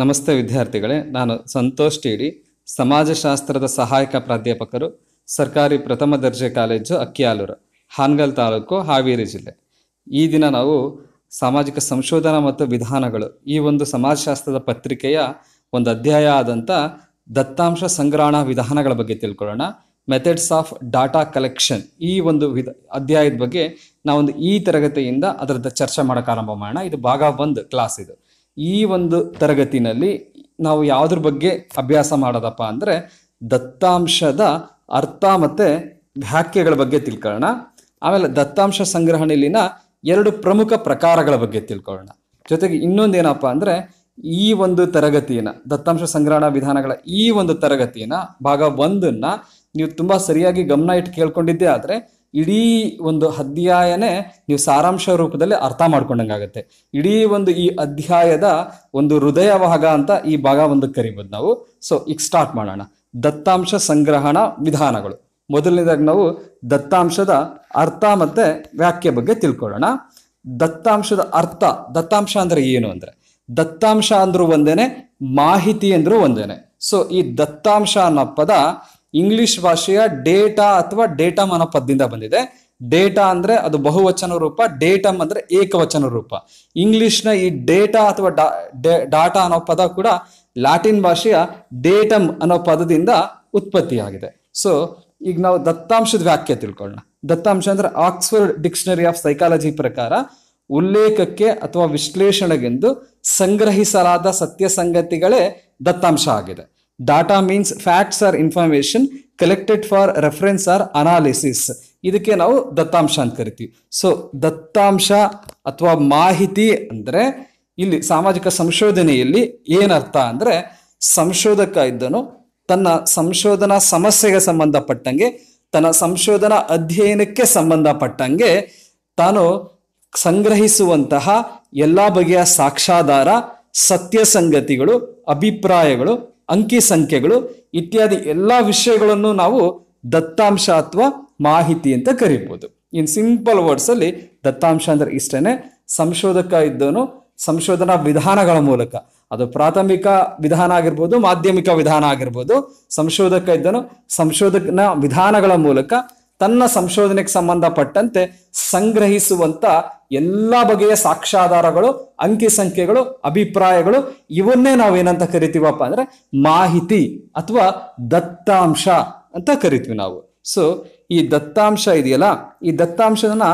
ನಮಸ್ತೆ ವಿದ್ಯಾರ್ಥಿಗಳೇ ನಾನು ಸಂತೋಷ್ ಟಿಡಿ ಸಮಾಜಶಾಸ್ತ್ರದ ಸಹಾಯಕ ಪ್ರಾಧ್ಯಾಪಕರು ಸರ್ಕಾರಿ ಪ್ರಥಮ ದರ್ಜೆ ಕಾಲೇಜು ಅಕ್ಕಿಯಾಲೂರು ಹಾನ್ಗಲ್ ತಾಲೂಕು ಹಾವೇರಿ ಜಿಲ್ಲೆ ಈ ದಿನ ನಾವು ಸಾಮಾಜಿಕ ಸಂಶೋಧನಾ ಮತ್ತು ವಿಧಾನಗಳು ಈ ಒಂದು ಸಮಾಜಶಾಸ್ತ್ರದ ಪತ್ರಿಕೆಯ ಒಂದು ಅಧ್ಯಾಯ ಆದಂಥ ದತ್ತಾಂಶ ಸಂಗ್ರಹಣಾ ವಿಧಾನಗಳ ಬಗ್ಗೆ ತಿಳ್ಕೊಳ್ಳೋಣ ಮೆಥಡ್ಸ್ ಆಫ್ ಡಾಟಾ ಕಲೆಕ್ಷನ್ ಈ ಒಂದು ವಿಧ ಅಧ್ಯಾಯದ ಬಗ್ಗೆ ನಾವೊಂದು ಈ ತರಗತಿಯಿಂದ ಅದರದ್ದು ಚರ್ಚೆ ಮಾಡೋಕೆ ಆರಂಭ ಮಾಡೋಣ ಇದು ಭಾಗ ಒಂದು ಕ್ಲಾಸ್ ಇದು ಈ ಒಂದು ತರಗತಿನಲ್ಲಿ ನಾವು ಯಾವುದ್ರ ಬಗ್ಗೆ ಅಭ್ಯಾಸ ಮಾಡೋದಪ್ಪ ಅಂದರೆ ದತ್ತಾಂಶದ ಅರ್ಥ ಮತ್ತು ವ್ಯಾಖ್ಯೆಗಳ ಬಗ್ಗೆ ತಿಳ್ಕೊಳ್ಳೋಣ ಆಮೇಲೆ ದತ್ತಾಂಶ ಸಂಗ್ರಹಣೆಯಲ್ಲಿನ ಎರಡು ಪ್ರಮುಖ ಪ್ರಕಾರಗಳ ಬಗ್ಗೆ ತಿಳ್ಕೊಳ್ಳೋಣ ಜೊತೆಗೆ ಇನ್ನೊಂದೇನಪ್ಪ ಅಂದರೆ ಈ ಒಂದು ತರಗತಿಯನ್ನು ದತ್ತಾಂಶ ಸಂಗ್ರಹಣಾ ವಿಧಾನಗಳ ಈ ಒಂದು ತರಗತಿಯನ್ನು ಭಾಗ ಒಂದನ್ನು ನೀವು ತುಂಬ ಸರಿಯಾಗಿ ಗಮನ ಇಟ್ಟು ಕೇಳ್ಕೊಂಡಿದ್ದೇ ಆದರೆ ಇಡೀ ಒಂದು ಅಧ್ಯಾಯನೇ ನೀವು ಸಾರಾಂಶ ರೂಪದಲ್ಲಿ ಅರ್ಥ ಮಾಡ್ಕೊಂಡಂಗಾಗತ್ತೆ ಇಡೀ ಒಂದು ಈ ಅಧ್ಯಾಯದ ಒಂದು ಹೃದಯ ಭಾಗ ಅಂತ ಈ ಭಾಗ ಒಂದು ಕರಿಬೋದು ನಾವು ಸೊ ಈಗ ಸ್ಟಾರ್ಟ್ ಮಾಡೋಣ ದತ್ತಾಂಶ ಸಂಗ್ರಹಣ ವಿಧಾನಗಳು ಮೊದಲನೇದಾಗಿ ನಾವು ದತ್ತಾಂಶದ ಅರ್ಥ ಮತ್ತು ವ್ಯಾಖ್ಯೆ ಬಗ್ಗೆ ತಿಳ್ಕೊಳ್ಳೋಣ ದತ್ತಾಂಶದ ಅರ್ಥ ದತ್ತಾಂಶ ಅಂದರೆ ಏನು ಅಂದರೆ ದತ್ತಾಂಶ ಅಂದರೂ ಒಂದೇನೆ ಮಾಹಿತಿ ಅಂದರೂ ಒಂದೇನೆ ಸೊ ಈ ದತ್ತಾಂಶ ಅನ್ನೋ ಪದ ಇಂಗ್ಲಿಷ್ ಭಾಷೆಯ ಡೇಟಾ ಅಥವಾ ಅನ್ನೋ ಪದದಿಂದ ಬಂದಿದೆ ಡೇಟಾ ಅಂದ್ರೆ ಅದು ಬಹುವಚನ ರೂಪ ಡೇಟಮ್ ಅಂದ್ರೆ ಏಕವಚನ ರೂಪ ಇಂಗ್ಲಿಷ್ನ ಈ ಡೇಟಾ ಅಥವಾ ಡಾಟಾ ಅನ್ನೋ ಪದ ಕೂಡ ಲ್ಯಾಟಿನ್ ಭಾಷೆಯ ಡೇಟಮ್ ಅನ್ನೋ ಪದದಿಂದ ಉತ್ಪತ್ತಿಯಾಗಿದೆ ಸೊ ಈಗ ನಾವು ದತ್ತಾಂಶದ ವ್ಯಾಖ್ಯೆ ತಿಳ್ಕೊಳ್ಳೋಣ ದತ್ತಾಂಶ ಅಂದ್ರೆ ಆಕ್ಸ್ಫರ್ಡ್ ಡಿಕ್ಷನರಿ ಆಫ್ ಸೈಕಾಲಜಿ ಪ್ರಕಾರ ಉಲ್ಲೇಖಕ್ಕೆ ಅಥವಾ ವಿಶ್ಲೇಷಣೆಗೆಂದು ಸಂಗ್ರಹಿಸಲಾದ ಸತ್ಯ ಸಂಗತಿಗಳೇ ದತ್ತಾಂಶ ಆಗಿದೆ data means facts or information collected for reference or analysis ಇದಕ್ಕೆ ನಾವು ದತ್ತಾಂಶ ಅಂತ ಕರಿತೀವಿ ಸೊ ದತ್ತಾಂಶ ಅಥವಾ ಮಾಹಿತಿ ಅಂದರೆ ಇಲ್ಲಿ ಸಾಮಾಜಿಕ ಸಂಶೋಧನೆಯಲ್ಲಿ ಏನರ್ಥ ಅಂದರೆ ಸಂಶೋಧಕ ಇದ್ದನು ತನ್ನ ಸಂಶೋಧನಾ ಸಮಸ್ಯೆಗೆ ಸಂಬಂಧಪಟ್ಟಂಗೆ ತನ್ನ ಸಂಶೋಧನಾ ಅಧ್ಯಯನಕ್ಕೆ ಸಂಬಂಧಪಟ್ಟಂಗೆ ತಾನು ಸಂಗ್ರಹಿಸುವಂತಹ ಎಲ್ಲ ಬಗೆಯ ಸಾಕ್ಷಾಧಾರ ಸತ್ಯ ಸಂಗತಿಗಳು ಅಭಿಪ್ರಾಯಗಳು ಅಂಕಿ ಸಂಖ್ಯೆಗಳು ಇತ್ಯಾದಿ ಎಲ್ಲ ವಿಷಯಗಳನ್ನು ನಾವು ದತ್ತಾಂಶ ಅಥವಾ ಮಾಹಿತಿ ಅಂತ ಕರಿಬೋದು ಇನ್ ಸಿಂಪಲ್ ವರ್ಡ್ಸ್ ಅಲ್ಲಿ ದತ್ತಾಂಶ ಅಂದ್ರೆ ಇಷ್ಟೇನೆ ಸಂಶೋಧಕ ಇದ್ದನು ಸಂಶೋಧನಾ ವಿಧಾನಗಳ ಮೂಲಕ ಅದು ಪ್ರಾಥಮಿಕ ವಿಧಾನ ಆಗಿರ್ಬೋದು ಮಾಧ್ಯಮಿಕ ವಿಧಾನ ಆಗಿರ್ಬೋದು ಸಂಶೋಧಕ ಇದ್ದನು ಸಂಶೋಧಕನ ವಿಧಾನಗಳ ಮೂಲಕ ತನ್ನ ಸಂಶೋಧನೆಗೆ ಸಂಬಂಧಪಟ್ಟಂತೆ ಸಂಗ್ರಹಿಸುವಂತ ಎಲ್ಲ ಬಗೆಯ ಸಾಕ್ಷ್ಯಾಧಾರಗಳು ಅಂಕಿ ಸಂಖ್ಯೆಗಳು ಅಭಿಪ್ರಾಯಗಳು ಇವನ್ನೇ ಏನಂತ ಕರಿತೀವಪ್ಪ ಅಂದ್ರೆ ಮಾಹಿತಿ ಅಥವಾ ದತ್ತಾಂಶ ಅಂತ ಕರಿತೀವಿ ನಾವು ಸೊ ಈ ದತ್ತಾಂಶ ಇದೆಯಲ್ಲ ಈ ದತ್ತಾಂಶನ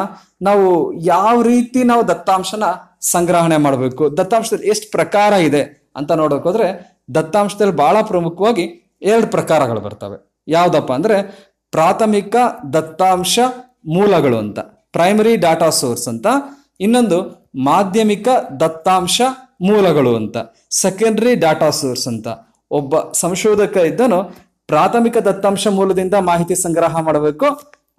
ನಾವು ಯಾವ ರೀತಿ ನಾವು ದತ್ತಾಂಶನ ಸಂಗ್ರಹಣೆ ಮಾಡಬೇಕು ದತ್ತಾಂಶದಲ್ಲಿ ಎಷ್ಟು ಪ್ರಕಾರ ಇದೆ ಅಂತ ಹೋದ್ರೆ ದತ್ತಾಂಶದಲ್ಲಿ ಬಹಳ ಪ್ರಮುಖವಾಗಿ ಎರಡು ಪ್ರಕಾರಗಳು ಬರ್ತವೆ ಯಾವ್ದಪ್ಪ ಅಂದ್ರೆ ಪ್ರಾಥಮಿಕ ದತ್ತಾಂಶ ಮೂಲಗಳು ಅಂತ ಪ್ರೈಮರಿ ಡಾಟಾ ಸೋರ್ಸ್ ಅಂತ ಇನ್ನೊಂದು ಮಾಧ್ಯಮಿಕ ದತ್ತಾಂಶ ಮೂಲಗಳು ಅಂತ ಸೆಕೆಂಡ್ರಿ ಡಾಟಾ ಸೋರ್ಸ್ ಅಂತ ಒಬ್ಬ ಸಂಶೋಧಕ ಇದ್ದನು ಪ್ರಾಥಮಿಕ ದತ್ತಾಂಶ ಮೂಲದಿಂದ ಮಾಹಿತಿ ಸಂಗ್ರಹ ಮಾಡಬೇಕು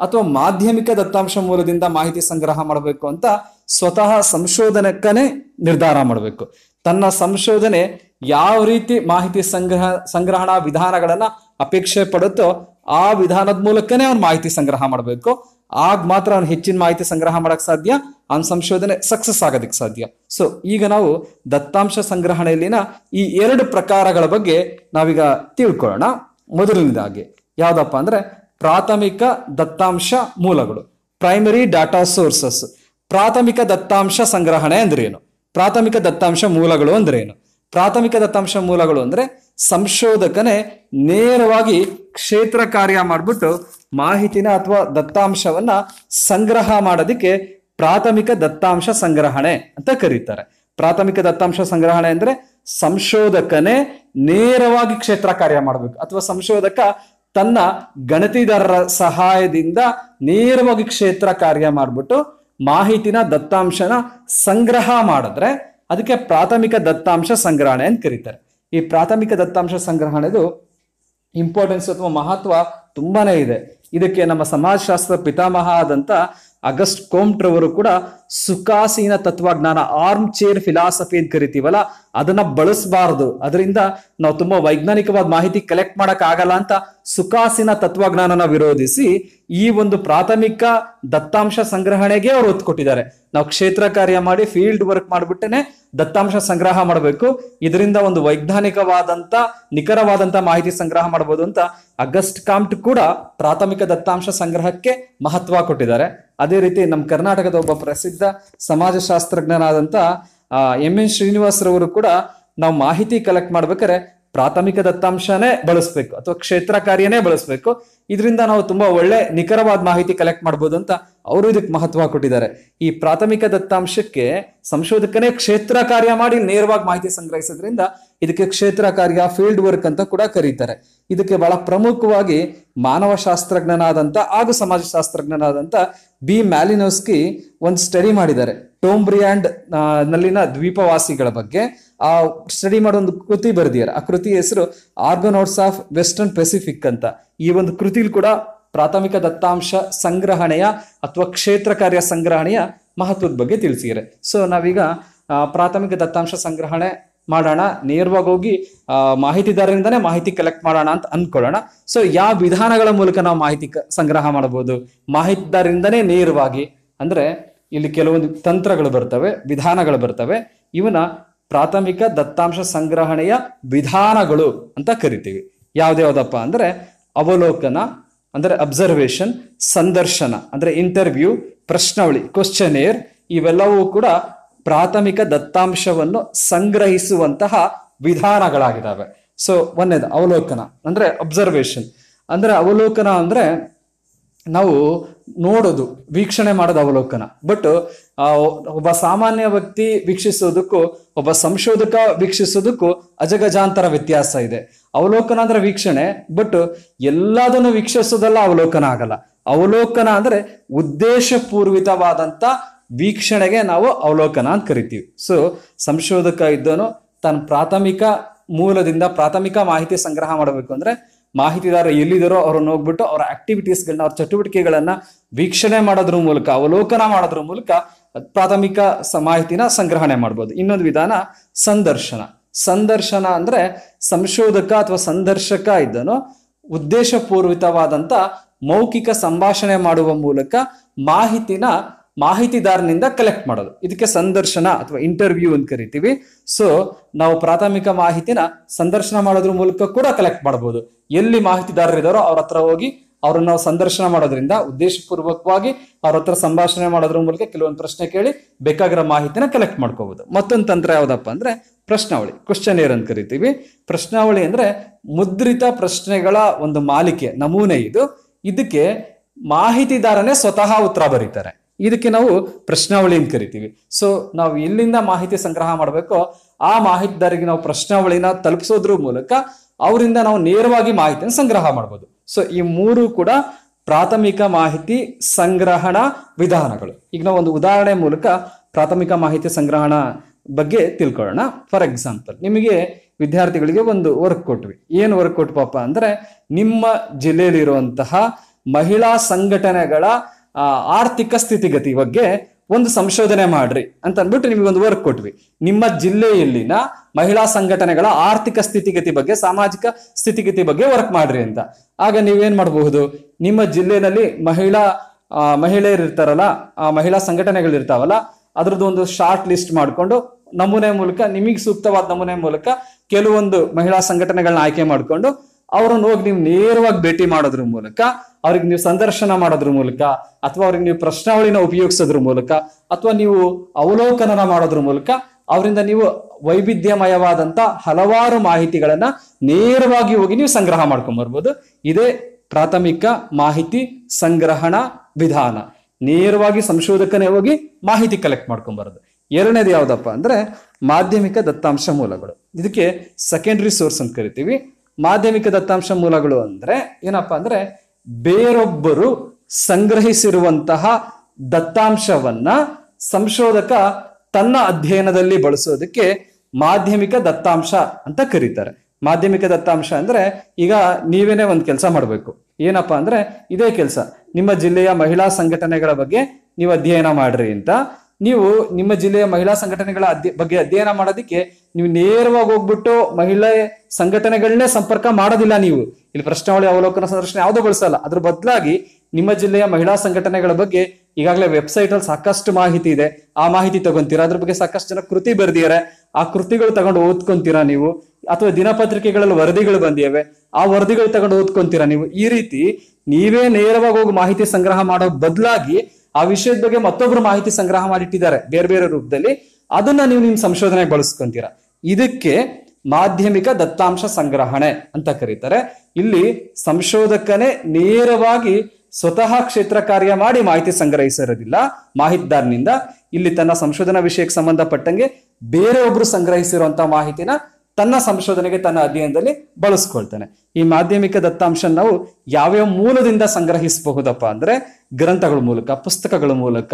ಅಥವಾ ಮಾಧ್ಯಮಿಕ ದತ್ತಾಂಶ ಮೂಲದಿಂದ ಮಾಹಿತಿ ಸಂಗ್ರಹ ಮಾಡಬೇಕು ಅಂತ ಸ್ವತಃ ಸಂಶೋಧನಕ್ಕನೇ ನಿರ್ಧಾರ ಮಾಡಬೇಕು ತನ್ನ ಸಂಶೋಧನೆ ಯಾವ ರೀತಿ ಮಾಹಿತಿ ಸಂಗ್ರಹ ಸಂಗ್ರಹಣಾ ವಿಧಾನಗಳನ್ನ ಅಪೇಕ್ಷೆ ಪಡುತ್ತೋ ಆ ವಿಧಾನದ ಮೂಲಕನೇ ಅವ್ನು ಮಾಹಿತಿ ಸಂಗ್ರಹ ಮಾಡಬೇಕು ಆಗ ಮಾತ್ರ ಅವ್ನು ಹೆಚ್ಚಿನ ಮಾಹಿತಿ ಸಂಗ್ರಹ ಮಾಡಕ್ ಸಾಧ್ಯ ಅವ್ನ ಸಂಶೋಧನೆ ಸಕ್ಸಸ್ ಆಗೋದಕ್ಕೆ ಸಾಧ್ಯ ಸೊ ಈಗ ನಾವು ದತ್ತಾಂಶ ಸಂಗ್ರಹಣೆಯಲ್ಲಿನ ಈ ಎರಡು ಪ್ರಕಾರಗಳ ಬಗ್ಗೆ ನಾವೀಗ ತಿಳ್ಕೊಳ್ಳೋಣ ಮೊದಲನೇದಾಗಿ ಯಾವ್ದಪ್ಪ ಅಂದ್ರೆ ಪ್ರಾಥಮಿಕ ದತ್ತಾಂಶ ಮೂಲಗಳು ಪ್ರೈಮರಿ ಡಾಟಾ ಸೋರ್ಸಸ್ ಪ್ರಾಥಮಿಕ ದತ್ತಾಂಶ ಸಂಗ್ರಹಣೆ ಅಂದ್ರೇನು ಪ್ರಾಥಮಿಕ ದತ್ತಾಂಶ ಮೂಲಗಳು ಅಂದ್ರೇನು ಪ್ರಾಥಮಿಕ ದತ್ತಾಂಶ ಮೂಲಗಳು ಅಂದ್ರೆ ಸಂಶೋಧಕನೇ ನೇರವಾಗಿ ಕ್ಷೇತ್ರ ಕಾರ್ಯ ಮಾಡಿಬಿಟ್ಟು ಮಾಹಿತಿನ ಅಥವಾ ದತ್ತಾಂಶವನ್ನ ಸಂಗ್ರಹ ಮಾಡೋದಕ್ಕೆ ಪ್ರಾಥಮಿಕ ದತ್ತಾಂಶ ಸಂಗ್ರಹಣೆ ಅಂತ ಕರೀತಾರೆ ಪ್ರಾಥಮಿಕ ದತ್ತಾಂಶ ಸಂಗ್ರಹಣೆ ಅಂದ್ರೆ ಸಂಶೋಧಕನೇ ನೇರವಾಗಿ ಕ್ಷೇತ್ರ ಕಾರ್ಯ ಮಾಡಬೇಕು ಅಥವಾ ಸಂಶೋಧಕ ತನ್ನ ಗಣತಿದಾರರ ಸಹಾಯದಿಂದ ನೇರವಾಗಿ ಕ್ಷೇತ್ರ ಕಾರ್ಯ ಮಾಡಿಬಿಟ್ಟು ಮಾಹಿತಿನ ದತ್ತಾಂಶನ ಸಂಗ್ರಹ ಮಾಡಿದ್ರೆ ಅದಕ್ಕೆ ಪ್ರಾಥಮಿಕ ದತ್ತಾಂಶ ಸಂಗ್ರಹಣೆ ಅಂತ ಕರೀತಾರೆ ಈ ಪ್ರಾಥಮಿಕ ದತ್ತಾಂಶ ಸಂಗ್ರಹಣೆದು ಇಂಪಾರ್ಟೆನ್ಸ್ ಅಥವಾ ಮಹತ್ವ ತುಂಬಾನೇ ಇದೆ ಇದಕ್ಕೆ ನಮ್ಮ ಸಮಾಜಶಾಸ್ತ್ರ ಪಿತಾಮಹ ಆದಂತ ಅಗಸ್ಟ್ ಕೋಮ್ಟ್ರವರು ಕೂಡ ಸುಖಾಸೀನ ತತ್ವಜ್ಞಾನ ಆರ್ಮ್ ಚೇರ್ ಫಿಲಾಸಫಿ ಅಂತ ಕರಿತೀವಲ್ಲ ಅದನ್ನ ಬಳಸಬಾರದು ಅದರಿಂದ ನಾವು ತುಂಬಾ ವೈಜ್ಞಾನಿಕವಾದ ಮಾಹಿತಿ ಕಲೆಕ್ಟ್ ಮಾಡಕ್ ಆಗಲ್ಲ ಅಂತ ಸುಖಾಸೀನ ತತ್ವಜ್ಞಾನನ ವಿರೋಧಿಸಿ ಈ ಒಂದು ಪ್ರಾಥಮಿಕ ದತ್ತಾಂಶ ಸಂಗ್ರಹಣೆಗೆ ಅವ್ರು ಒತ್ತು ಕೊಟ್ಟಿದ್ದಾರೆ ನಾವು ಕ್ಷೇತ್ರ ಕಾರ್ಯ ಮಾಡಿ ಫೀಲ್ಡ್ ವರ್ಕ್ ಮಾಡಿಬಿಟ್ಟೇನೆ ದತ್ತಾಂಶ ಸಂಗ್ರಹ ಮಾಡಬೇಕು ಇದರಿಂದ ಒಂದು ವೈಜ್ಞಾನಿಕವಾದಂತ ನಿಖರವಾದಂತ ಮಾಹಿತಿ ಸಂಗ್ರಹ ಮಾಡಬಹುದು ಅಂತ ಅಗಸ್ಟ್ ಕಾಮ್ಟ್ ಕೂಡ ಪ್ರಾಥಮಿಕ ದತ್ತಾಂಶ ಸಂಗ್ರಹಕ್ಕೆ ಮಹತ್ವ ಕೊಟ್ಟಿದ್ದಾರೆ ಅದೇ ರೀತಿ ನಮ್ಮ ಕರ್ನಾಟಕದ ಒಬ್ಬ ಪ್ರಸಿದ್ಧ ಸಮಾಜಶಾಸ್ತ್ರಜ್ಞನಾದಂಥ ಎಂ ಎನ್ ಶ್ರೀನಿವಾಸ್ ಕೂಡ ನಾವು ಮಾಹಿತಿ ಕಲೆಕ್ಟ್ ಮಾಡ್ಬೇಕಾರೆ ಪ್ರಾಥಮಿಕ ದತ್ತಾಂಶನೇ ಬಳಸ್ಬೇಕು ಅಥವಾ ಕ್ಷೇತ್ರ ಕಾರ್ಯನೇ ಬಳಸ್ಬೇಕು ಇದರಿಂದ ನಾವು ತುಂಬಾ ಒಳ್ಳೆ ನಿಖರವಾದ ಮಾಹಿತಿ ಕಲೆಕ್ಟ್ ಮಾಡ್ಬೋದು ಅಂತ ಅವರು ಇದಕ್ಕೆ ಮಹತ್ವ ಕೊಟ್ಟಿದ್ದಾರೆ ಈ ಪ್ರಾಥಮಿಕ ದತ್ತಾಂಶಕ್ಕೆ ಸಂಶೋಧಕನೇ ಕ್ಷೇತ್ರ ಕಾರ್ಯ ಮಾಡಿ ನೇರವಾಗಿ ಮಾಹಿತಿ ಸಂಗ್ರಹಿಸೋದ್ರಿಂದ ಇದಕ್ಕೆ ಕ್ಷೇತ್ರ ಕಾರ್ಯ ಫೀಲ್ಡ್ ವರ್ಕ್ ಅಂತ ಕೂಡ ಕರೀತಾರೆ ಇದಕ್ಕೆ ಬಹಳ ಪ್ರಮುಖವಾಗಿ ಮಾನವ ಶಾಸ್ತ್ರಜ್ಞನಾದಂಥ ಹಾಗೂ ಸಮಾಜ ಸಮಾಜಶಾಸ್ತ್ರಜ್ಞನಾದಂಥ ಬಿ ಮ್ಯಾಲಿನೋಸ್ಕಿ ಒಂದು ಸ್ಟಡಿ ಮಾಡಿದ್ದಾರೆ ಟೋಂಬ್ರಿಯಾಂಡ್ ನಲ್ಲಿನ ದ್ವೀಪವಾಸಿಗಳ ಬಗ್ಗೆ ಆ ಸ್ಟಡಿ ಮಾಡೋ ಒಂದು ಕೃತಿ ಬರೆದಿದ್ದಾರೆ ಆ ಕೃತಿ ಹೆಸರು ಆರ್ಗನೋಟ್ಸ್ ಆಫ್ ವೆಸ್ಟರ್ನ್ ಪೆಸಿಫಿಕ್ ಅಂತ ಈ ಒಂದು ಕೃತಿಲಿ ಕೂಡ ಪ್ರಾಥಮಿಕ ದತ್ತಾಂಶ ಸಂಗ್ರಹಣೆಯ ಅಥವಾ ಕ್ಷೇತ್ರ ಕಾರ್ಯ ಸಂಗ್ರಹಣೆಯ ಮಹತ್ವದ ಬಗ್ಗೆ ತಿಳಿಸಿದ್ದಾರೆ ಸೊ ನಾವೀಗ ಪ್ರಾಥಮಿಕ ದತ್ತಾಂಶ ಸಂಗ್ರಹಣೆ ಮಾಡೋಣ ನೇರವಾಗಿ ಹೋಗಿ ಮಾಹಿತಿದಾರರಿಂದನೇ ಮಾಹಿತಿ ಕಲೆಕ್ಟ್ ಮಾಡೋಣ ಅಂತ ಅನ್ಕೊಳ್ಳೋಣ ಸೊ ಯಾವ ವಿಧಾನಗಳ ಮೂಲಕ ನಾವು ಮಾಹಿತಿ ಸಂಗ್ರಹ ಮಾಡಬಹುದು ಮಾಹಿತಿದಾರರಿಂದನೇ ನೇರವಾಗಿ ಅಂದ್ರೆ ಇಲ್ಲಿ ಕೆಲವೊಂದು ತಂತ್ರಗಳು ಬರ್ತವೆ ವಿಧಾನಗಳು ಬರ್ತವೆ ಇವನ್ನ ಪ್ರಾಥಮಿಕ ದತ್ತಾಂಶ ಸಂಗ್ರಹಣೆಯ ವಿಧಾನಗಳು ಅಂತ ಕರಿತೀವಿ ಯಾವ್ದ್ಯಾವ್ದಪ್ಪ ಅಂದ್ರೆ ಅವಲೋಕನ ಅಂದ್ರೆ ಅಬ್ಸರ್ವೇಷನ್ ಸಂದರ್ಶನ ಅಂದ್ರೆ ಇಂಟರ್ವ್ಯೂ ಪ್ರಶ್ನಾವಳಿ ಏರ್ ಇವೆಲ್ಲವೂ ಕೂಡ ಪ್ರಾಥಮಿಕ ದತ್ತಾಂಶವನ್ನು ಸಂಗ್ರಹಿಸುವಂತಹ ವಿಧಾನಗಳಾಗಿದ್ದಾವೆ ಸೊ ಒಂದೇದು ಅವಲೋಕನ ಅಂದ್ರೆ ಅಬ್ಸರ್ವೇಷನ್ ಅಂದ್ರೆ ಅವಲೋಕನ ಅಂದ್ರೆ ನಾವು ನೋಡೋದು ವೀಕ್ಷಣೆ ಮಾಡೋದು ಅವಲೋಕನ ಬಟ್ ಒಬ್ಬ ಸಾಮಾನ್ಯ ವ್ಯಕ್ತಿ ವೀಕ್ಷಿಸೋದಕ್ಕೂ ಒಬ್ಬ ಸಂಶೋಧಕ ವೀಕ್ಷಿಸೋದಕ್ಕೂ ಅಜಗಜಾಂತರ ವ್ಯತ್ಯಾಸ ಇದೆ ಅವಲೋಕನ ಅಂದ್ರೆ ವೀಕ್ಷಣೆ ಬಟ್ ಎಲ್ಲದನ್ನು ವೀಕ್ಷಿಸೋದೆಲ್ಲ ಅವಲೋಕನ ಆಗಲ್ಲ ಅವಲೋಕನ ಅಂದ್ರೆ ಉದ್ದೇಶಪೂರ್ವಿತವಾದಂಥ ವೀಕ್ಷಣೆಗೆ ನಾವು ಅವಲೋಕನ ಅಂತ ಕರಿತೀವಿ ಸೊ ಸಂಶೋಧಕ ಇದ್ದನು ತನ್ನ ಪ್ರಾಥಮಿಕ ಮೂಲದಿಂದ ಪ್ರಾಥಮಿಕ ಮಾಹಿತಿ ಸಂಗ್ರಹ ಮಾಡಬೇಕು ಅಂದ್ರೆ ಮಾಹಿತಿದಾರ ಎಲ್ಲಿದ್ದಾರೋ ಅವ್ರನ್ನ ಹೋಗ್ಬಿಟ್ಟು ಅವರ ಆಕ್ಟಿವಿಟೀಸ್ಗಳನ್ನ ಅವ್ರ ಚಟುವಟಿಕೆಗಳನ್ನ ವೀಕ್ಷಣೆ ಮಾಡೋದ್ರ ಮೂಲಕ ಅವಲೋಕನ ಮಾಡೋದ್ರ ಮೂಲಕ ಪ್ರಾಥಮಿಕ ಮಾಹಿತಿನ ಸಂಗ್ರಹಣೆ ಮಾಡ್ಬೋದು ಇನ್ನೊಂದು ವಿಧಾನ ಸಂದರ್ಶನ ಸಂದರ್ಶನ ಅಂದ್ರೆ ಸಂಶೋಧಕ ಅಥವಾ ಸಂದರ್ಶಕ ಇದ್ದನು ಉದ್ದೇಶಪೂರ್ವಿತವಾದಂತ ಮೌಖಿಕ ಸಂಭಾಷಣೆ ಮಾಡುವ ಮೂಲಕ ಮಾಹಿತಿನ ಮಾಹಿತಿದಾರನಿಂದ ಕಲೆಕ್ಟ್ ಮಾಡೋದು ಇದಕ್ಕೆ ಸಂದರ್ಶನ ಅಥವಾ ಇಂಟರ್ವ್ಯೂ ಅಂತ ಕರಿತೀವಿ ಸೊ ನಾವು ಪ್ರಾಥಮಿಕ ಮಾಹಿತಿನ ಸಂದರ್ಶನ ಮಾಡೋದ್ರ ಮೂಲಕ ಕೂಡ ಕಲೆಕ್ಟ್ ಮಾಡಬಹುದು ಎಲ್ಲಿ ಮಾಹಿತಿದಾರರಿದ್ದಾರೋ ಅವ್ರ ಹತ್ರ ಹೋಗಿ ಅವ್ರನ್ನ ನಾವು ಸಂದರ್ಶನ ಮಾಡೋದ್ರಿಂದ ಉದ್ದೇಶಪೂರ್ವಕವಾಗಿ ಅವ್ರ ಹತ್ರ ಸಂಭಾಷಣೆ ಮಾಡೋದ್ರ ಮೂಲಕ ಕೆಲವೊಂದು ಪ್ರಶ್ನೆ ಕೇಳಿ ಬೇಕಾಗಿರೋ ಮಾಹಿತಿನ ಕಲೆಕ್ಟ್ ಮಾಡ್ಕೋಬಹುದು ಮತ್ತೊಂದು ತಂತ್ರ ಯಾವ್ದಪ್ಪ ಅಂದ್ರೆ ಪ್ರಶ್ನಾವಳಿ ಕ್ವಶನ್ ಏರ್ ಅಂತ ಕರಿತೀವಿ ಪ್ರಶ್ನಾವಳಿ ಅಂದ್ರೆ ಮುದ್ರಿತ ಪ್ರಶ್ನೆಗಳ ಒಂದು ಮಾಲಿಕೆ ನಮೂನೆ ಇದು ಇದಕ್ಕೆ ಮಾಹಿತಿದಾರನೇ ಸ್ವತಃ ಉತ್ತರ ಬರೀತಾರೆ ಇದಕ್ಕೆ ನಾವು ಪ್ರಶ್ನಾವಳಿ ಅಂತ ಕರಿತೀವಿ ಸೊ ನಾವು ಎಲ್ಲಿಂದ ಮಾಹಿತಿ ಸಂಗ್ರಹ ಮಾಡಬೇಕೋ ಆ ಮಾಹಿತಿದಾರಿಗೆ ನಾವು ಪ್ರಶ್ನಾವಳಿನ ತಲುಪಿಸೋದ್ರ ಮೂಲಕ ಅವರಿಂದ ನಾವು ನೇರವಾಗಿ ಮಾಹಿತಿಯನ್ನು ಸಂಗ್ರಹ ಮಾಡ್ಬೋದು ಸೊ ಈ ಮೂರು ಕೂಡ ಪ್ರಾಥಮಿಕ ಮಾಹಿತಿ ಸಂಗ್ರಹಣ ವಿಧಾನಗಳು ಈಗ ನಾವು ಒಂದು ಉದಾಹರಣೆ ಮೂಲಕ ಪ್ರಾಥಮಿಕ ಮಾಹಿತಿ ಸಂಗ್ರಹಣ ಬಗ್ಗೆ ತಿಳ್ಕೊಳ್ಳೋಣ ಫಾರ್ ಎಕ್ಸಾಂಪಲ್ ನಿಮಗೆ ವಿದ್ಯಾರ್ಥಿಗಳಿಗೆ ಒಂದು ವರ್ಕ್ ಕೊಟ್ವಿ ಏನು ವರ್ಕ್ ಕೊಟ್ವಪ್ಪ ಅಂದ್ರೆ ನಿಮ್ಮ ಜಿಲ್ಲೆಯಲ್ಲಿರುವಂತಹ ಮಹಿಳಾ ಸಂಘಟನೆಗಳ ಆರ್ಥಿಕ ಸ್ಥಿತಿಗತಿ ಬಗ್ಗೆ ಒಂದು ಸಂಶೋಧನೆ ಮಾಡ್ರಿ ಅಂತ ಅಂದ್ಬಿಟ್ಟು ಒಂದು ವರ್ಕ್ ಕೊಟ್ವಿ ನಿಮ್ಮ ಜಿಲ್ಲೆಯಲ್ಲಿನ ಮಹಿಳಾ ಸಂಘಟನೆಗಳ ಆರ್ಥಿಕ ಸ್ಥಿತಿಗತಿ ಬಗ್ಗೆ ಸಾಮಾಜಿಕ ಸ್ಥಿತಿಗತಿ ಬಗ್ಗೆ ವರ್ಕ್ ಮಾಡ್ರಿ ಅಂತ ಆಗ ನೀವೇನ್ ಮಾಡಬಹುದು ನಿಮ್ಮ ಜಿಲ್ಲೆಯಲ್ಲಿ ಮಹಿಳಾ ಮಹಿಳೆಯರು ಇರ್ತಾರಲ್ಲ ಆ ಮಹಿಳಾ ಸಂಘಟನೆಗಳಿರ್ತಾವಲ್ಲ ಅದ್ರದ್ದು ಒಂದು ಶಾರ್ಟ್ ಲಿಸ್ಟ್ ಮಾಡಿಕೊಂಡು ನಮೂನೆ ಮೂಲಕ ನಿಮಗೆ ಸೂಕ್ತವಾದ ನಮೂನೆ ಮೂಲಕ ಕೆಲವೊಂದು ಮಹಿಳಾ ಸಂಘಟನೆಗಳನ್ನ ಆಯ್ಕೆ ಮಾಡಿಕೊಂಡು ಅವ್ರನ್ನು ಹೋಗಿ ನೀವು ನೇರವಾಗಿ ಭೇಟಿ ಮಾಡೋದ್ರ ಮೂಲಕ ಅವ್ರಿಗೆ ನೀವು ಸಂದರ್ಶನ ಮಾಡೋದ್ರ ಮೂಲಕ ಅಥವಾ ಅವ್ರಿಗೆ ನೀವು ಪ್ರಶ್ನಾವಳಿನ ಉಪಯೋಗಿಸೋದ್ರ ಮೂಲಕ ಅಥವಾ ನೀವು ಅವಲೋಕನನ ಮಾಡೋದ್ರ ಮೂಲಕ ಅವರಿಂದ ನೀವು ವೈವಿಧ್ಯಮಯವಾದಂತ ಹಲವಾರು ಮಾಹಿತಿಗಳನ್ನ ನೇರವಾಗಿ ಹೋಗಿ ನೀವು ಸಂಗ್ರಹ ಮಾಡ್ಕೊಂಡ್ ಬರ್ಬೋದು ಇದೇ ಪ್ರಾಥಮಿಕ ಮಾಹಿತಿ ಸಂಗ್ರಹಣ ವಿಧಾನ ನೇರವಾಗಿ ಸಂಶೋಧಕನೇ ಹೋಗಿ ಮಾಹಿತಿ ಕಲೆಕ್ಟ್ ಮಾಡ್ಕೊಂಬರೋದು ಎರಡನೇದು ಯಾವ್ದಪ್ಪ ಅಂದ್ರೆ ಮಾಧ್ಯಮಿಕ ದತ್ತಾಂಶ ಮೂಲಗಳು ಇದಕ್ಕೆ ಸೆಕೆಂಡ್ರಿ ಸೋರ್ಸ್ ಅಂತ ಕರಿತೀವಿ ಮಾಧ್ಯಮಿಕ ದತ್ತಾಂಶ ಮೂಲಗಳು ಅಂದ್ರೆ ಏನಪ್ಪಾ ಅಂದ್ರೆ ಬೇರೊಬ್ಬರು ಸಂಗ್ರಹಿಸಿರುವಂತಹ ದತ್ತಾಂಶವನ್ನ ಸಂಶೋಧಕ ತನ್ನ ಅಧ್ಯಯನದಲ್ಲಿ ಬಳಸೋದಕ್ಕೆ ಮಾಧ್ಯಮಿಕ ದತ್ತಾಂಶ ಅಂತ ಕರೀತಾರೆ ಮಾಧ್ಯಮಿಕ ದತ್ತಾಂಶ ಅಂದ್ರೆ ಈಗ ನೀವೇನೇ ಒಂದು ಕೆಲಸ ಮಾಡಬೇಕು ಏನಪ್ಪಾ ಅಂದ್ರೆ ಇದೇ ಕೆಲಸ ನಿಮ್ಮ ಜಿಲ್ಲೆಯ ಮಹಿಳಾ ಸಂಘಟನೆಗಳ ಬಗ್ಗೆ ನೀವು ಅಧ್ಯಯನ ಮಾಡ್ರಿ ಅಂತ ನೀವು ನಿಮ್ಮ ಜಿಲ್ಲೆಯ ಮಹಿಳಾ ಸಂಘಟನೆಗಳ ಬಗ್ಗೆ ಅಧ್ಯಯನ ಮಾಡೋದಕ್ಕೆ ನೀವು ನೇರವಾಗಿ ಹೋಗ್ಬಿಟ್ಟು ಮಹಿಳೆ ಸಂಘಟನೆಗಳನ್ನೇ ಸಂಪರ್ಕ ಮಾಡೋದಿಲ್ಲ ನೀವು ಇಲ್ಲಿ ಪ್ರಶ್ನಾವಳಿ ಅವಲೋಕನ ಸಂದರ್ಶನ ಯಾವುದೋ ಬಳಸಲ್ಲ ಅದ್ರ ಬದಲಾಗಿ ನಿಮ್ಮ ಜಿಲ್ಲೆಯ ಮಹಿಳಾ ಸಂಘಟನೆಗಳ ಬಗ್ಗೆ ಈಗಾಗಲೇ ವೆಬ್ಸೈಟ್ ಅಲ್ಲಿ ಸಾಕಷ್ಟು ಮಾಹಿತಿ ಇದೆ ಆ ಮಾಹಿತಿ ತಗೊಂತೀರಾ ಅದ್ರ ಬಗ್ಗೆ ಸಾಕಷ್ಟು ಜನ ಕೃತಿ ಬರೆದಿದ್ದಾರೆ ಆ ಕೃತಿಗಳು ತಗೊಂಡು ಓದ್ಕೊಂತೀರಾ ನೀವು ಅಥವಾ ದಿನಪತ್ರಿಕೆಗಳಲ್ಲಿ ವರದಿಗಳು ಬಂದಿವೆ ಆ ವರದಿಗಳು ತಗೊಂಡು ಓದ್ಕೊಂತೀರಾ ನೀವು ಈ ರೀತಿ ನೀವೇ ನೇರವಾಗಿ ಹೋಗಿ ಮಾಹಿತಿ ಸಂಗ್ರಹ ಮಾಡೋ ಬದಲಾಗಿ ಆ ವಿಷಯದ ಬಗ್ಗೆ ಮತ್ತೊಬ್ರು ಮಾಹಿತಿ ಸಂಗ್ರಹ ಮಾಡಿಟ್ಟಿದ್ದಾರೆ ಬೇರೆ ಬೇರೆ ರೂಪದಲ್ಲಿ ಅದನ್ನ ನೀವು ನಿಮ್ ಸಂಶೋಧನೆಗೆ ಬಳಸ್ಕೊಂತೀರಾ ಇದಕ್ಕೆ ಮಾಧ್ಯಮಿಕ ದತ್ತಾಂಶ ಸಂಗ್ರಹಣೆ ಅಂತ ಕರೀತಾರೆ ಇಲ್ಲಿ ಸಂಶೋಧಕನೇ ನೇರವಾಗಿ ಸ್ವತಃ ಕ್ಷೇತ್ರ ಕಾರ್ಯ ಮಾಡಿ ಮಾಹಿತಿ ಸಂಗ್ರಹಿಸಿರೋದಿಲ್ಲ ಮಾಹಿತಿದಾರನಿಂದ ಇಲ್ಲಿ ತನ್ನ ಸಂಶೋಧನಾ ವಿಷಯಕ್ಕೆ ಸಂಬಂಧಪಟ್ಟಂಗೆ ಬೇರೆ ಒಬ್ರು ಸಂಗ್ರಹಿಸಿರುವಂತಹ ಮಾಹಿತಿನ ತನ್ನ ಸಂಶೋಧನೆಗೆ ತನ್ನ ಅಧ್ಯಯನದಲ್ಲಿ ಬಳಸ್ಕೊಳ್ತಾನೆ ಈ ಮಾಧ್ಯಮಿಕ ದತ್ತಾಂಶ ನಾವು ಯಾವ್ಯಾವ ಮೂಲದಿಂದ ಸಂಗ್ರಹಿಸಬಹುದಪ್ಪ ಅಂದ್ರೆ ಗ್ರಂಥಗಳ ಮೂಲಕ ಪುಸ್ತಕಗಳ ಮೂಲಕ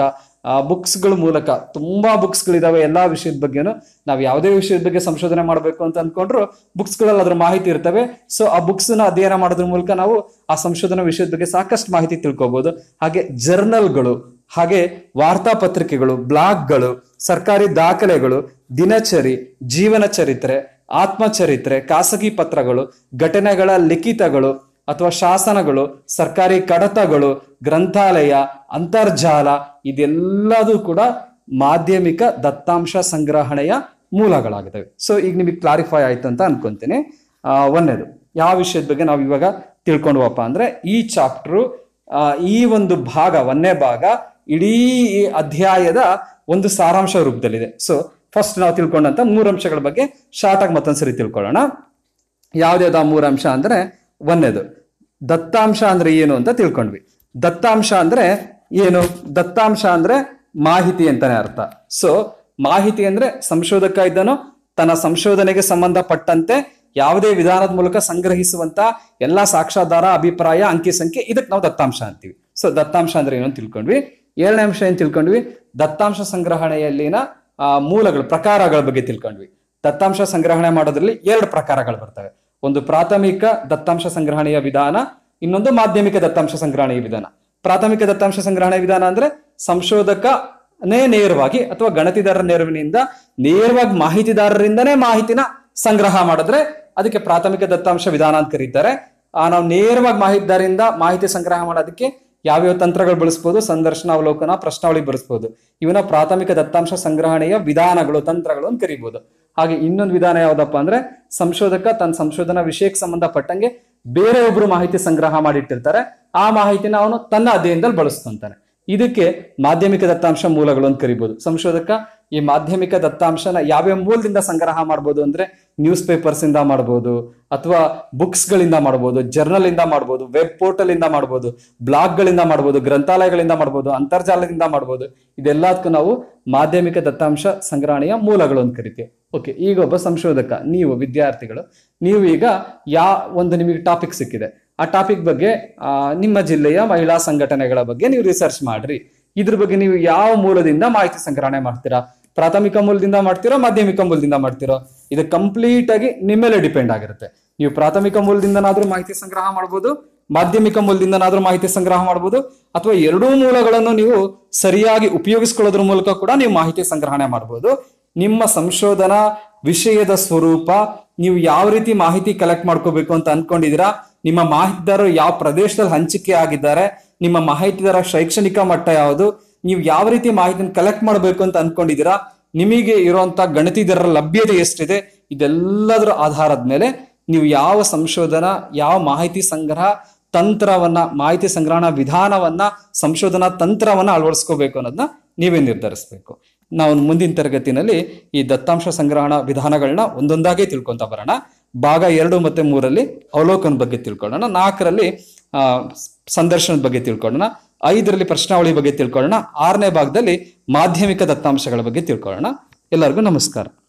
ಬುಕ್ಸ್ಗಳ ಮೂಲಕ ತುಂಬಾ ಬುಕ್ಸ್ಗಳಿದಾವೆ ಎಲ್ಲಾ ವಿಷಯದ ಬಗ್ಗೆನು ನಾವು ಯಾವುದೇ ವಿಷಯದ ಬಗ್ಗೆ ಸಂಶೋಧನೆ ಮಾಡಬೇಕು ಅಂತ ಅನ್ಕೊಂಡ್ರು ಬುಕ್ಸ್ಗಳಲ್ಲಿ ಅದ್ರ ಮಾಹಿತಿ ಇರ್ತವೆ ಸೊ ಆ ಬುಕ್ಸ್ನ ಅಧ್ಯಯನ ಮಾಡೋದ್ರ ಮೂಲಕ ನಾವು ಆ ಸಂಶೋಧನಾ ವಿಷಯದ ಬಗ್ಗೆ ಸಾಕಷ್ಟು ಮಾಹಿತಿ ತಿಳ್ಕೊಬಹುದು ಹಾಗೆ ಜರ್ನಲ್ಗಳು ಹಾಗೆ ವಾರ್ತಾಪತ್ರಿಕೆಗಳು ಬ್ಲಾಗ್ಗಳು ಸರ್ಕಾರಿ ದಾಖಲೆಗಳು ದಿನಚರಿ ಜೀವನ ಚರಿತ್ರೆ ಆತ್ಮಚರಿತ್ರೆ ಖಾಸಗಿ ಪತ್ರಗಳು ಘಟನೆಗಳ ಲಿಖಿತಗಳು ಅಥವಾ ಶಾಸನಗಳು ಸರ್ಕಾರಿ ಕಡತಗಳು ಗ್ರಂಥಾಲಯ ಅಂತರ್ಜಾಲ ಇದೆಲ್ಲದೂ ಕೂಡ ಮಾಧ್ಯಮಿಕ ದತ್ತಾಂಶ ಸಂಗ್ರಹಣೆಯ ಮೂಲಗಳಾಗಿದ್ದಾವೆ ಸೊ ಈಗ ನಿಮಗೆ ಕ್ಲಾರಿಫೈ ಆಯ್ತು ಅಂತ ಅನ್ಕೊಂತೀನಿ ಒಂದೇದು ಯಾವ ವಿಷಯದ ಬಗ್ಗೆ ನಾವು ಇವಾಗ ತಿಳ್ಕೊಂಡ್ವಪ್ಪ ಅಂದ್ರೆ ಈ ಚಾಪ್ಟ್ರು ಈ ಒಂದು ಭಾಗ ಒಂದೇ ಭಾಗ ಇಡೀ ಅಧ್ಯಾಯದ ಒಂದು ಸಾರಾಂಶ ರೂಪದಲ್ಲಿದೆ ಸೊ ಫಸ್ಟ್ ನಾವು ತಿಳ್ಕೊಂಡಂತ ಮೂರು ಅಂಶಗಳ ಬಗ್ಗೆ ಶಾರ್ಟ್ ಆಗಿ ಮತ್ತೊಂದ್ಸರಿ ತಿಳ್ಕೊಳ್ಳೋಣ ಯಾವ್ದ್ಯಾವ್ದು ಆ ಮೂರು ಅಂಶ ಅಂದ್ರೆ ಒಂದೇದು ದತ್ತಾಂಶ ಅಂದ್ರೆ ಏನು ಅಂತ ತಿಳ್ಕೊಂಡ್ವಿ ದತ್ತಾಂಶ ಅಂದ್ರೆ ಏನು ದತ್ತಾಂಶ ಅಂದ್ರೆ ಮಾಹಿತಿ ಅಂತಾನೆ ಅರ್ಥ ಸೊ ಮಾಹಿತಿ ಅಂದ್ರೆ ಸಂಶೋಧಕ ಇದ್ದನು ತನ್ನ ಸಂಶೋಧನೆಗೆ ಸಂಬಂಧಪಟ್ಟಂತೆ ಯಾವುದೇ ವಿಧಾನದ ಮೂಲಕ ಸಂಗ್ರಹಿಸುವಂತ ಎಲ್ಲಾ ಸಾಕ್ಷಾಧಾರ ಅಭಿಪ್ರಾಯ ಅಂಕಿ ಸಂಖ್ಯೆ ಇದಕ್ಕೆ ನಾವು ದತ್ತಾಂಶ ಅಂತೀವಿ ಸೊ ದತ್ತಾಂಶ ಅಂದ್ರೆ ಏನು ತಿಳ್ಕೊಂಡ್ವಿ ಏಳನೇ ಅಂಶ ಏನ್ ತಿಳ್ಕೊಂಡ್ವಿ ದತ್ತಾಂಶ ಸಂಗ್ರಹಣೆಯಲ್ಲಿನ ಮೂಲಗಳು ಪ್ರಕಾರಗಳ ಬಗ್ಗೆ ತಿಳ್ಕೊಂಡ್ವಿ ದತ್ತಾಂಶ ಸಂಗ್ರಹಣೆ ಮಾಡೋದ್ರಲ್ಲಿ ಎರಡು ಪ್ರಕಾರಗಳು ಬರ್ತವೆ ಒಂದು ಪ್ರಾಥಮಿಕ ದತ್ತಾಂಶ ಸಂಗ್ರಹಣೆಯ ವಿಧಾನ ಇನ್ನೊಂದು ಮಾಧ್ಯಮಿಕ ದತ್ತಾಂಶ ಸಂಗ್ರಹಣೆಯ ವಿಧಾನ ಪ್ರಾಥಮಿಕ ದತ್ತಾಂಶ ಸಂಗ್ರಹಣೆಯ ವಿಧಾನ ಅಂದ್ರೆ ಸಂಶೋಧಕನೇ ನೇರವಾಗಿ ಅಥವಾ ಗಣತಿದಾರರ ನೆರವಿನಿಂದ ನೇರವಾಗಿ ಮಾಹಿತಿದಾರರಿಂದನೇ ಮಾಹಿತಿನ ಸಂಗ್ರಹ ಮಾಡಿದ್ರೆ ಅದಕ್ಕೆ ಪ್ರಾಥಮಿಕ ದತ್ತಾಂಶ ವಿಧಾನ ಅಂತ ಕರೀತಾರೆ ಆ ನಾವು ನೇರವಾಗಿ ಮಾಹಿತಿದಾರರಿಂದ ಮಾಹಿತಿ ಸಂಗ್ರಹ ಮಾಡೋದಕ್ಕೆ ಯಾವ್ಯಾವ ತಂತ್ರಗಳು ಬಳಸ್ಬೋದು ಸಂದರ್ಶನ ಅವಲೋಕನ ಪ್ರಶ್ನಾವಳಿ ಬಳಸ್ಬೋದು ಇವನ್ನ ಪ್ರಾಥಮಿಕ ದತ್ತಾಂಶ ಸಂಗ್ರಹಣೆಯ ವಿಧಾನಗಳು ತಂತ್ರಗಳು ಅಂತ ಕರಿಬಹುದು ಹಾಗೆ ಇನ್ನೊಂದು ವಿಧಾನ ಯಾವ್ದಪ್ಪ ಅಂದ್ರೆ ಸಂಶೋಧಕ ತನ್ನ ಸಂಶೋಧನಾ ವಿಷಯಕ್ಕೆ ಸಂಬಂಧಪಟ್ಟಂಗೆ ಬೇರೆ ಒಬ್ರು ಮಾಹಿತಿ ಸಂಗ್ರಹ ಮಾಡಿಟ್ಟಿರ್ತಾರೆ ಆ ಮಾಹಿತಿನ ಅವನು ತನ್ನ ಅಧ್ಯಯನದಲ್ಲಿ ಬಳಸ್ತಂತಾನೆ ಇದಕ್ಕೆ ಮಾಧ್ಯಮಿಕ ದತ್ತಾಂಶ ಮೂಲಗಳು ಅಂತ ಕರಿಬಹುದು ಸಂಶೋಧಕ ಈ ಮಾಧ್ಯಮಿಕ ದತ್ತಾಂಶನ ಯಾವ್ಯಾವ ಮೂಲದಿಂದ ಸಂಗ್ರಹ ಮಾಡ್ಬೋದು ಅಂದ್ರೆ ನ್ಯೂಸ್ ಪೇಪರ್ಸ್ ಇಂದ ಮಾಡ್ಬೋದು ಅಥವಾ ಬುಕ್ಸ್ ಗಳಿಂದ ಮಾಡ್ಬೋದು ಜರ್ನಲ್ ಇಂದ ಮಾಡ್ಬೋದು ವೆಬ್ ಪೋರ್ಟಲ್ ಇಂದ ಮಾಡ್ಬೋದು ಬ್ಲಾಗ್ ಗಳಿಂದ ಮಾಡ್ಬೋದು ಗ್ರಂಥಾಲಯಗಳಿಂದ ಮಾಡ್ಬೋದು ಅಂತರ್ಜಾಲದಿಂದ ಮಾಡ್ಬೋದು ಇದೆಲ್ಲದಕ್ಕೂ ನಾವು ಮಾಧ್ಯಮಿಕ ದತ್ತಾಂಶ ಸಂಗ್ರಹಣೆಯ ಮೂಲಗಳು ಅಂತ ಕರಿತೀವಿ ಓಕೆ ಈಗ ಒಬ್ಬ ಸಂಶೋಧಕ ನೀವು ವಿದ್ಯಾರ್ಥಿಗಳು ನೀವು ಈಗ ಯಾ ಒಂದು ನಿಮಗೆ ಟಾಪಿಕ್ ಸಿಕ್ಕಿದೆ ಆ ಟಾಪಿಕ್ ಬಗ್ಗೆ ನಿಮ್ಮ ಜಿಲ್ಲೆಯ ಮಹಿಳಾ ಸಂಘಟನೆಗಳ ಬಗ್ಗೆ ನೀವು ರಿಸರ್ಚ್ ಮಾಡ್ರಿ ಇದ್ರ ಬಗ್ಗೆ ನೀವು ಯಾವ ಮೂಲದಿಂದ ಮಾಹಿತಿ ಸಂಗ್ರಹಣೆ ಮಾಡ್ತೀರಾ ಪ್ರಾಥಮಿಕ ಮೂಲದಿಂದ ಮಾಡ್ತಿರೋ ಮಾಧ್ಯಮಿಕ ಮೂಲದಿಂದ ಮಾಡ್ತಿರೋ ಇದು ಕಂಪ್ಲೀಟ್ ಆಗಿ ನಿಮ್ಮ ಮೇಲೆ ಡಿಪೆಂಡ್ ಆಗಿರುತ್ತೆ ನೀವು ಪ್ರಾಥಮಿಕ ಮೂಲದಿಂದನಾದ್ರೂ ಮಾಹಿತಿ ಸಂಗ್ರಹ ಮಾಡ್ಬೋದು ಮಾಧ್ಯಮಿಕ ಮೂಲದಿಂದನಾದ್ರೂ ಮಾಹಿತಿ ಸಂಗ್ರಹ ಮಾಡ್ಬೋದು ಅಥವಾ ಎರಡೂ ಮೂಲಗಳನ್ನು ನೀವು ಸರಿಯಾಗಿ ಉಪಯೋಗಿಸ್ಕೊಳ್ಳೋದ್ರ ಮೂಲಕ ಕೂಡ ನೀವು ಮಾಹಿತಿ ಸಂಗ್ರಹಣೆ ಮಾಡ್ಬೋದು ನಿಮ್ಮ ಸಂಶೋಧನಾ ವಿಷಯದ ಸ್ವರೂಪ ನೀವು ಯಾವ ರೀತಿ ಮಾಹಿತಿ ಕಲೆಕ್ಟ್ ಮಾಡ್ಕೋಬೇಕು ಅಂತ ಅನ್ಕೊಂಡಿದ್ದೀರಾ ನಿಮ್ಮ ಮಾಹಿತಿದಾರರು ಯಾವ ಪ್ರದೇಶದಲ್ಲಿ ಹಂಚಿಕೆ ಆಗಿದ್ದಾರೆ ನಿಮ್ಮ ಮಾಹಿತಿದಾರ ಶೈಕ್ಷಣಿಕ ಮಟ್ಟ ಯಾವುದು ನೀವು ಯಾವ ರೀತಿ ಮಾಹಿತಿಯನ್ನು ಕಲೆಕ್ಟ್ ಮಾಡಬೇಕು ಅಂತ ಅನ್ಕೊಂಡಿದ್ದೀರಾ ನಿಮಗೆ ಇರುವಂತಹ ಗಣತಿದಾರರ ಲಭ್ಯತೆ ಎಷ್ಟಿದೆ ಇದೆಲ್ಲದರ ಆಧಾರದ ಮೇಲೆ ನೀವು ಯಾವ ಸಂಶೋಧನಾ ಯಾವ ಮಾಹಿತಿ ಸಂಗ್ರಹ ತಂತ್ರವನ್ನ ಮಾಹಿತಿ ಸಂಗ್ರಹಣ ವಿಧಾನವನ್ನ ಸಂಶೋಧನಾ ತಂತ್ರವನ್ನ ಅಳವಡಿಸ್ಕೋಬೇಕು ಅನ್ನೋದನ್ನ ನೀವೇ ನಿರ್ಧರಿಸಬೇಕು ನಾವು ಮುಂದಿನ ತರಗತಿನಲ್ಲಿ ಈ ದತ್ತಾಂಶ ಸಂಗ್ರಹಣ ವಿಧಾನಗಳನ್ನ ಒಂದೊಂದಾಗಿ ತಿಳ್ಕೊತಾ ಬರೋಣ ಭಾಗ ಎರಡು ಮತ್ತೆ ಮೂರಲ್ಲಿ ಅವಲೋಕನ ಬಗ್ಗೆ ತಿಳ್ಕೊಳ್ಳೋಣ ನಾಲ್ಕರಲ್ಲಿ ಸಂದರ್ಶನದ ಬಗ್ಗೆ ತಿಳ್ಕೊಳ್ಳೋಣ ಐದರಲ್ಲಿ ಪ್ರಶ್ನಾವಳಿ ಬಗ್ಗೆ ತಿಳ್ಕೊಳ್ಳೋಣ ಆರನೇ ಭಾಗದಲ್ಲಿ ಮಾಧ್ಯಮಿಕ ದತ್ತಾಂಶಗಳ ಬಗ್ಗೆ ತಿಳ್ಕೊಳ್ಳೋಣ ಎಲ್ಲರಿಗೂ ನಮಸ್ಕಾರ